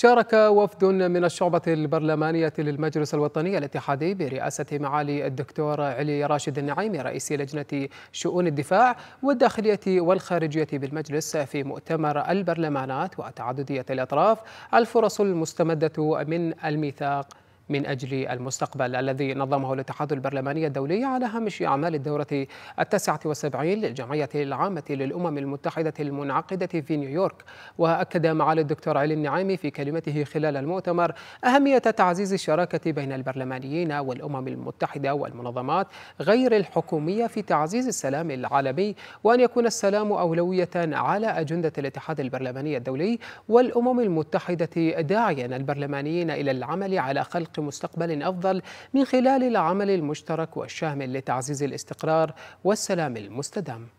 شارك وفد من الشعبة البرلمانية للمجلس الوطني الاتحادي برئاسة معالي الدكتور علي راشد النعيمي رئيس لجنة شؤون الدفاع والداخلية والخارجية بالمجلس في مؤتمر البرلمانات وتعددية الأطراف الفرص المستمدة من الميثاق من أجل المستقبل الذي نظمه الاتحاد البرلماني الدولي على هامش أعمال الدورة التاسعة والسبعين للجمعية العامة للأمم المتحدة المنعقدة في نيويورك وأكد معالي الدكتور علي النعيمي في كلمته خلال المؤتمر أهمية تعزيز الشراكة بين البرلمانيين والأمم المتحدة والمنظمات غير الحكومية في تعزيز السلام العالمي وأن يكون السلام أولوية على أجندة الاتحاد البرلماني الدولي والأمم المتحدة داعيا البرلمانيين إلى العمل على خلق مستقبل أفضل من خلال العمل المشترك والشامل لتعزيز الاستقرار والسلام المستدام